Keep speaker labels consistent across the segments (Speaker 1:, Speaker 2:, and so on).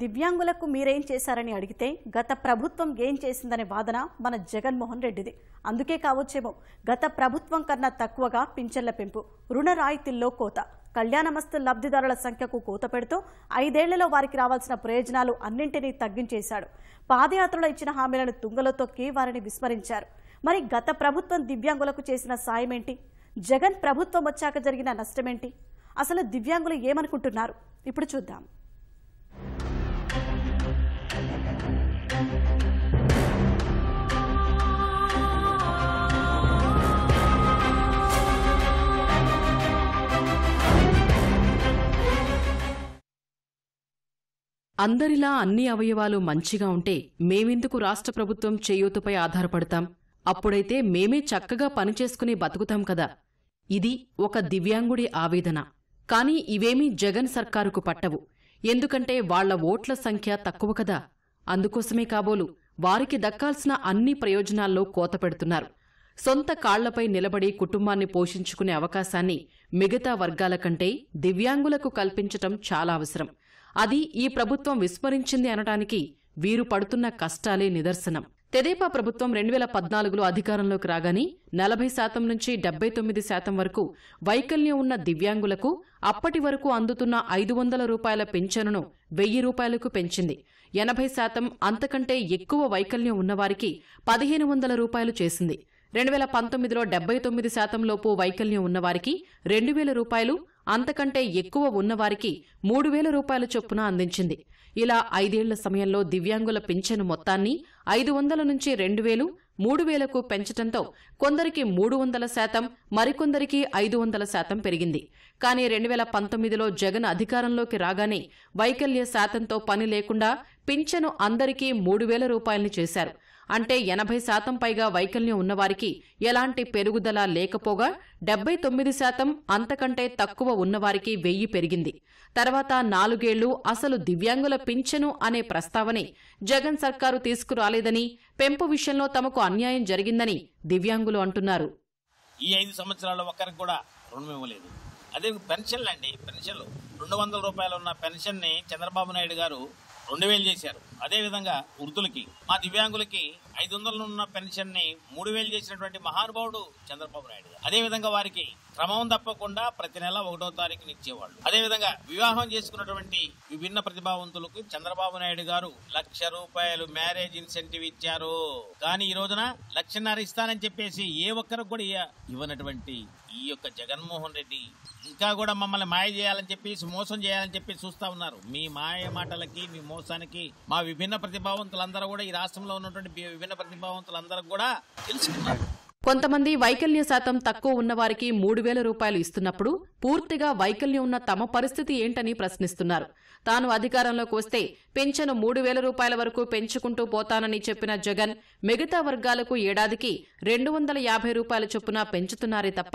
Speaker 1: దివ్యాంగులకు మీరేం చేశారని అడిగితే గత ప్రభుత్వం ఏం చేసిందనే వాదన మన జగన్మోహన్ రెడ్డిది అందుకే కావచ్చేమో గత ప్రభుత్వం కన్నా తక్కువగా పింఛన్ల పెంపు రుణ రాయితీల్లో కోత కళ్యాణమస్తు లబ్ధిదారుల సంఖ్యకు కోత పెడుతూ ఐదేళ్లలో వారికి రావాల్సిన ప్రయోజనాలు అన్నింటినీ తగ్గించేశాడు పాదయాత్రలో ఇచ్చిన హామీలను తుంగలో తొక్కి వారిని విస్మరించారు మరి గత ప్రభుత్వం దివ్యాంగులకు చేసిన సాయమేంటి జగన్ ప్రభుత్వం వచ్చాక జరిగిన నష్టమేంటి అసలు దివ్యాంగులు ఏమనుకుంటున్నారు ఇప్పుడు చూద్దాం అందరిలా అన్ని అవయవాలు మంచిగా ఉంటే మేమెందుకు రాష్ట్ర ప్రభుత్వం చేయూతపై ఆధారపడతాం అప్పుడైతే మేమే చక్కగా పనిచేసుకుని బతుకుతాం కదా ఇది ఒక దివ్యాంగుడి ఆవేదన కాని ఇవేమీ జగన్ సర్కారుకు పట్టవు ఎందుకంటే వాళ్ల ఓట్ల సంఖ్య తక్కువ కదా అందుకోసమే కాబోలు వారికి దక్కాల్సిన అన్ని ప్రయోజనాల్లో కోత పెడుతున్నారు సొంత కాళ్లపై నిలబడి కుటుంబాన్ని పోషించుకునే అవకాశాన్ని మిగతా వర్గాల కంటే దివ్యాంగులకు కల్పించటం చాలా అవసరం అది ఈ ప్రభుత్వం విస్మరించింది అనటానికి వీరు పడుతున్న కష్టాలే నిదర్శనం తెదేపా ప్రభుత్వం రెండు వేల పద్నాలుగులో అధికారంలోకి రాగాని నలభై శాతం నుంచి డెబ్బై తొమ్మిది శాతం వరకు వైకల్యం ఉన్న దివ్యాంగులకు అప్పటి వరకు అందుతున్న ఐదు వందల రూపాయల పెన్షన్ను వెయ్యి రూపాయలకు పెంచింది ఎనభై శాతం అంతకంటే ఎక్కువ వైకల్యం ఉన్నవారికి పదిహేను వందల రూపాయలు చేసింది రెండు వేల పంతొమ్మిదిలో డెబ్బై తొమ్మిది శాతం లోపు వైకల్యం ఉన్నవారికి రెండు వేల రూపాయలు అంతకంటే ఎక్కువ ఉన్నవారికి మూడు వేల రూపాయల చొప్పున అందించింది ఇలా ఐదేళ్ల సమయంలో దివ్యాంగుల పింఛను మొత్తాన్ని ఐదు వందల నుంచి రెండు వేలు మూడు వేలకు పెంచడంతో కొందరికి మూడు వందల శాతం మరికొందరికి ఐదు వందల శాతం పెరిగింది కానీ రెండు వేల పంతొమ్మిదిలో జగన్ అధికారంలోకి రాగానే వైకల్య శాతంతో పని లేకుండా పింఛను అందరికీ మూడు వేల రూపాయల్ని చేశారు అంటే ఎనభై శాతం పైగా వైకల్యం ఉన్నవారికి ఎలాంటి పెరుగుదల లేకపోగా డెబ్బై తొమ్మిది శాతం అంతకంటే తక్కువ ఉన్నవారికి వెయ్యి పెరిగింది తర్వాత నాలుగేళ్లు అసలు దివ్యాంగుల పింఛను అనే ప్రస్తావనే జగన్ సర్కారు తీసుకురాలేదని పెంపు విషయంలో తమకు అన్యాయం జరిగిందని దివ్యాంగులు అంటున్నారు
Speaker 2: ఈ ఐదు సంవత్సరాల్లో ఒక్కరికి కూడా రుణం ఇవ్వలేదు అదే పెన్షన్లు అండి పెన్షన్లు రెండు వందల రూపాయలు ఉన్న పెన్షన్ని చంద్రబాబు నాయుడు గారు రెండు వేలు చేశారు అదేవిధంగా వృద్ధులకి మా దివ్యాంగులకి ఐదు వందల ఉన్న పెన్షన్ని మూడు వేలు చేసినటువంటి మహానుభావుడు చంద్రబాబు నాయుడు అదేవిధంగా వారికి క్రమం తప్పకుండా ప్రతి నెల ఒకటో తారీఖున ఇచ్చేవాళ్ళు అదేవిధంగా వివాహం చేసుకున్నటువంటి విభిన్న ప్రతిభావంతులకు చంద్రబాబు నాయుడు గారు లక్ష రూపాయలు మ్యారేజ్ ఇన్సెంటివ్ ఇచ్చారు కానీ ఈ రోజున లక్షన్నర ఇస్తానని చెప్పేసి ఏ ఒక్కరికి కూడా ఇవ్వనటువంటి ఈ యొక్క జగన్మోహన్ రెడ్డి ఇంకా కూడా మమ్మల్ని మాయ చేయాలని చెప్పి మోసం చేయాలని చెప్పి చూస్తా ఉన్నారు మీ మాయ మాటలకి మీ మోసానికి మా విభిన్న ప్రతిభావంతులందరూ కూడా ఈ రాష్ట్రంలో ఉన్నటువంటి విభిన్న ప్రతిభావంతులందరూ కూడా తెలుసుకున్నారు
Speaker 1: కొంతమంది వైకల్య శాతం తక్కువ ఉన్నవారికి మూడు వేల రూపాయలు ఇస్తున్నప్పుడు పూర్తిగా వైకల్యం ఉన్న తమ పరిస్థితి ఏంటని ప్రశ్నిస్తున్నారు తాను అధికారంలోకి వస్తే పెన్షన్ మూడు వేల రూపాయల వరకు పెంచుకుంటూ పోతానని చెప్పిన జగన్ మిగతా వర్గాలకు ఏడాదికి రెండు వందల యాభై రూపాయల చొప్పున పెంచుతున్నారే తప్ప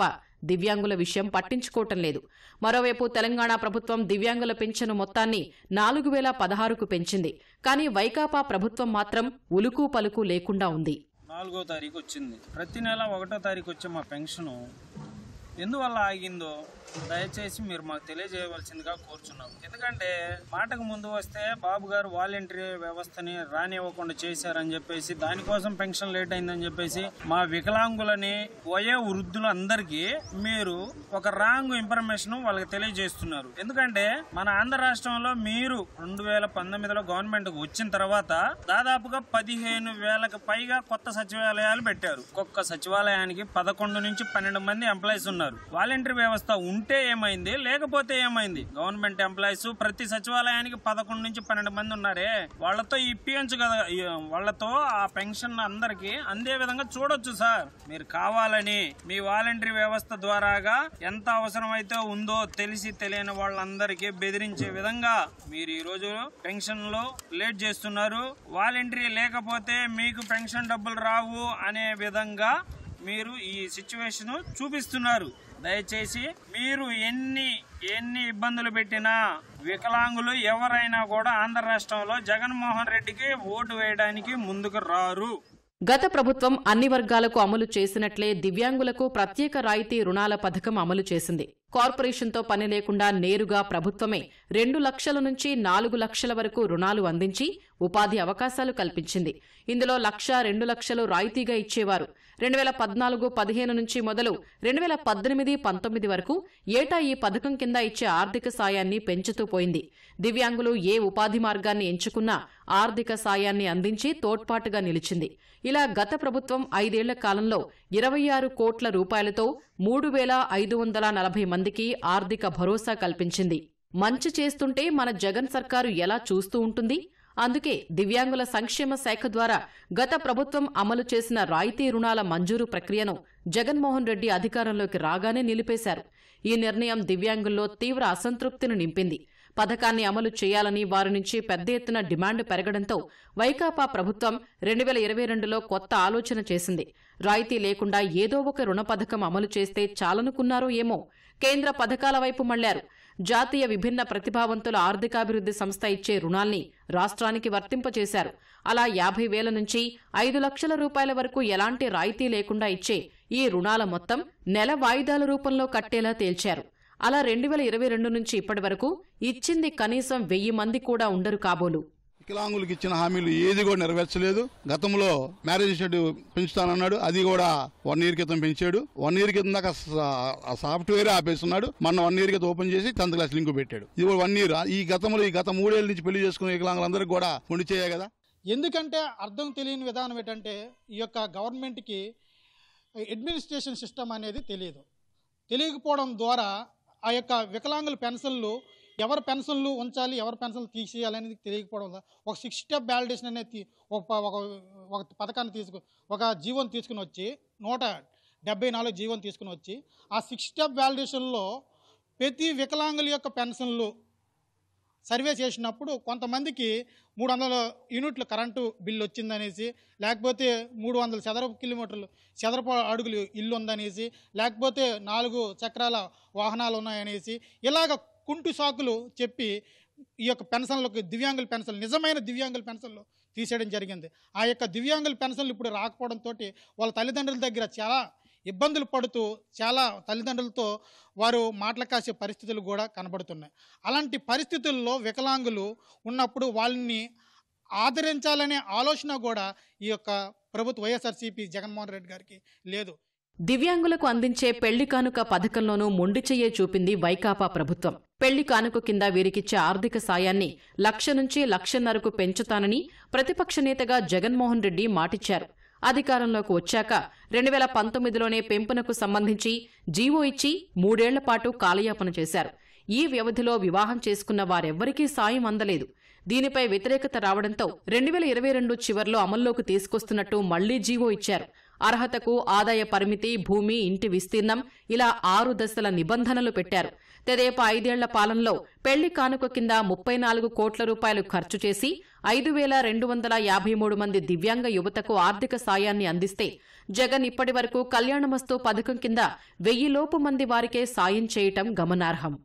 Speaker 1: దివ్యాంగుల విషయం పట్టించుకోవటం లేదు మరోవైపు తెలంగాణ ప్రభుత్వం దివ్యాంగుల పెంచను మొత్తాన్ని నాలుగు వేల పదహారుకు పెంచింది కానీ వైకాపా ప్రభుత్వం మాత్రం ఉలుకు పలుకు లేకుండా ఉంది
Speaker 2: నాలుగో తారీఖు వచ్చింది ప్రతి నెల ఒకటో తారీఖు వచ్చే మా పెన్షను ఎందువల్ల ఆగిందో దయచేసి మీరు మాకు తెలియజేయవలసిందిగా కోరుచున్నాం ఎందుకంటే మాటకు ముందు వస్తే బాబు గారు వాలంటరీ వ్యవస్థని రానివ్వకుండా చేశారని చెప్పేసి దానికోసం పెన్షన్ లేట్ అయిందని చెప్పేసి మా వికలాంగులని వయో వృద్ధులందరికీ మీరు ఒక రాంగ్ ఇన్ఫర్మేషన్ వాళ్ళకి తెలియజేస్తున్నారు ఎందుకంటే మన ఆంధ్ర రాష్ట్రంలో మీరు రెండు వేల పంతొమ్మిదిలో గవర్నమెంట్ వచ్చిన తర్వాత దాదాపుగా పదిహేను వేలకు పైగా కొత్త సచివాలయాలు పెట్టారు ఒక్కొక్క సచివాలయానికి పదకొండు నుంచి పన్నెండు మంది ఎంప్లాయీస్ ఉన్నారు వాలంటరీ వ్యవస్థ ఉంటే ఉంటే ఏమైంది లేకపోతే ఏమైంది గవర్నమెంట్ ఎంప్లాయీస్ ప్రతి సచివాలయానికి పదకొండు నుంచి పన్నెండు మంది ఉన్నారే వాళ్ళతో ఇప్పించు కదా వాళ్ళతో ఆ పెన్షన్ అందరికి అందే విధంగా చూడొచ్చు సార్ మీరు కావాలని మీ వాలంటరీ వ్యవస్థ ద్వారాగా ఎంత అవసరమైతే ఉందో తెలిసి తెలియని వాళ్ళందరికీ బెదిరించే విధంగా మీరు ఈ రోజు పెన్షన్ లో లేట్ చేస్తున్నారు వాలంటరీ లేకపోతే మీకు పెన్షన్ డబ్బులు రావు అనే విధంగా మీరు ఈ సిచ్యువేషన్ చూపిస్తున్నారు దయచేసి మీరు ఎన్ని ఎన్ని ఇబ్బందులు పెట్టినా వికలాంగులు ఎవరైనా కూడా ఆంధ్ర రాష్ట్రంలో జగన్మోహన్ రెడ్డికి ఓటు వేయడానికి ముందుకు రారు
Speaker 1: గత ప్రభుత్వం అన్ని వర్గాలకు అమలు చేసినట్లే దివ్యాంగులకు ప్రత్యేక రాయితీ రుణాల పథకం అమలు చేసింది కార్పొరేషన్తో పని లేకుండా నేరుగా ప్రభుత్వమే రెండు లక్షల నుంచి నాలుగు లక్షల వరకు రుణాలు అందించి ఉపాధి అవకాశాలు కల్పించింది ఇందులో లక్ష రెండు లక్షలు రాయితీగా ఇచ్చేవారు రెండు వేల పద్నాలుగు పదిహేను నుంచి మొదలు రెండు వేల పద్దెనిమిది పంతొమ్మిది వరకు ఏటా ఈ పథకం కింద ఇచ్చే ఆర్థిక సాయాన్ని పెంచుతూ పోయింది దివ్యాంగులు ఏ ఉపాధి మార్గాన్ని ఎంచుకున్నా ఆర్థిక సాయాన్ని అందించి తోడ్పాటుగా నిలిచింది ఇలా గత ప్రభుత్వం ఐదేళ్ల కాలంలో ఇరవై ఆరు కోట్ల రూపాయలతో మూడు వేల ఐదు వందల నలభై మంది మందికి ఆర్థిక భరోసా కల్పించింది మంచి చేస్తుంటే మన జగన్ సర్కారు ఎలా చూస్తూ ఉంటుంది అందుకే దివ్యాంగుల సంక్షేమ శాఖ ద్వారా గత ప్రభుత్వం అమలు చేసిన రాయితీ రుణాల మంజూరు ప్రక్రియను జగన్మోహన్ రెడ్డి అధికారంలోకి రాగానే నిలిపేశారు ఈ నిర్ణయం దివ్యాంగుల్లో తీవ్ర అసంతృప్తిని నింపింది పథకాన్ని అమలు చేయాలని వారి నుంచి పెద్ద ఎత్తున డిమాండ్ పెరగడంతో వైకాపా ప్రభుత్వం రెండు వేల ఇరవై రెండులో కొత్త ఆలోచన చేసింది రాయితీ లేకుండా ఏదో ఒక రుణ పథకం అమలు చేస్తే చాలనుకున్నారో ఏమో కేంద్ర పథకాల వైపు మళ్లారు జాతీయ విభిన్న ప్రతిభావంతుల ఆర్థికాభివృద్ది సంస్థ ఇచ్చే రుణాల్ని రాష్ట్రానికి వర్తింపచేశారు అలా యాభై వేల నుంచి ఐదు లక్షల రూపాయల వరకు ఎలాంటి రాయితీ లేకుండా ఇచ్చే ఈ రుణాల మొత్తం నెల వాయిదాల రూపంలో కట్టేలా తేల్చారు అలా రెండు వేల ఇరవై రెండు నుంచి ఇప్పటి వరకు ఇచ్చింది కనీసం వెయ్యి మంది కూడా ఉండరు కాబోలు
Speaker 3: వికలాంగులకు ఇచ్చిన హామీలు ఏది కూడా నెరవేర్చలేదు గతంలో మ్యారేజ్ షెడ్ పెంచుతానన్నాడు అది కూడా వన్ ఇయర్ క్రితం పెంచాడు వన్ ఇయర్ క్రితం దాకా సాఫ్ట్వేర్ ఆపేస్తున్నాడు మన వన్ ఇయర్ క్రితం ఓపెన్ చేసి టెన్త్ క్లాస్ లింక్ పెట్టాడు ఇది వన్ ఇయర్ ఈ గతంలో ఈ గత మూడేళ్ళ నుంచి పెళ్లి చేసుకున్న వికలాంగులందరికీ కూడా పొండి చేయ కదా ఎందుకంటే అర్థం తెలియని విధానం ఏంటంటే ఈ యొక్క గవర్నమెంట్కి అడ్మినిస్ట్రేషన్ సిస్టమ్ అనేది తెలియదు తెలియకపోవడం ద్వారా ఆ యొక్క వికలాంగుల పెన్షన్లు ఎవరు పెన్షన్లు ఉంచాలి ఎవరు పెన్షన్లు తీసేయాలి అనేది తెలియకపోవడం వల్ల ఒక సిక్స్ స్టెప్ వ్యాలిడేషన్ అనేది ఒక ఒక పథకాన్ని తీసుకు ఒక జీవోని తీసుకుని వచ్చి నూట డెబ్బై నాలుగు జీవోని తీసుకుని వచ్చి ఆ సిక్స్ స్టెప్ వ్యాలిడేషన్లో ప్రతి వికలాంగుల యొక్క పెన్షన్లు సర్వే చేసినప్పుడు కొంతమందికి మూడు వందల యూనిట్లు కరెంటు బిల్లు వచ్చిందనేసి లేకపోతే మూడు వందల చదరపు కిలోమీటర్లు చదరపు అడుగులు ఇల్లు ఉందనేసి లేకపోతే నాలుగు చక్రాల వాహనాలు ఉన్నాయనేసి ఇలాగ కుంటు సాకులు చెప్పి ఈ యొక్క పెన్షన్లకు దివ్యాంగుల పెన్షన్లు నిజమైన దివ్యాంగుల పెన్షన్లు తీసేయడం జరిగింది ఆ యొక్క దివ్యాంగుల పెన్షన్లు ఇప్పుడు రాకపోవడంతో వాళ్ళ తల్లిదండ్రుల దగ్గర చాలా ఇబ్బందులు పడుతూ చాలా తల్లిదండ్రులతో వారు మాటలు కాసే పరిస్థితులు కూడా కనబడుతున్నాయి అలాంటి పరిస్థితుల్లో వికలాంగులు ఉన్నప్పుడు వాళ్ళని ఆదరించాలనే ఆలోచన కూడా ఈ యొక్క ప్రభుత్వ వైఎస్ఆర్సీపీ జగన్మోహన్ రెడ్డి గారికి లేదు
Speaker 1: దివ్యాంగులకు అందించే పెళ్లి కానుక పథకంలోనూ చెయ్యే చూపింది వైకాపా ప్రభుత్వం పెళ్లి కానుక కింద వీరికిచ్చే ఆర్థిక సాయాన్ని లక్ష నుంచి లక్షన్నరకు పెంచుతానని ప్రతిపక్ష నేతగా జగన్మోహన్ రెడ్డి మాటిచ్చారు అధికారంలోకి వచ్చాక రెండు వేల పంతొమ్మిదిలోనే పెంపునకు సంబంధించి జీవో ఇచ్చి మూడేళ్ల పాటు కాలయాపన చేశారు ఈ వ్యవధిలో వివాహం చేసుకున్న వారెవ్వరికీ సాయం అందలేదు దీనిపై వ్యతిరేకత రావడంతో రెండు వేల ఇరవై రెండు చివర్లో అమల్లోకి తీసుకొస్తున్నట్టు మళ్లీ జీవో ఇచ్చారు అర్హతకు ఆదాయ పరిమితి భూమి ఇంటి విస్తీర్ణం ఇలా ఆరు దశల నిబంధనలు పెట్టారు తెదేపు ఐదేళ్ల పాలనలో పెళ్లి కానుక కింద ముప్పై నాలుగు కోట్ల రూపాయలు ఖర్చు చేసి ఐదు వేల రెండు వందల యాభై మూడు మంది దివ్యాంగ యువతకు ఆర్థిక సాయాన్ని అందిస్తే జగన్ ఇప్పటి వరకు కళ్యాణమస్తు పథకం కింద వెయ్యిలోపు మంది వారికే సాయం చేయటం గమనార్హం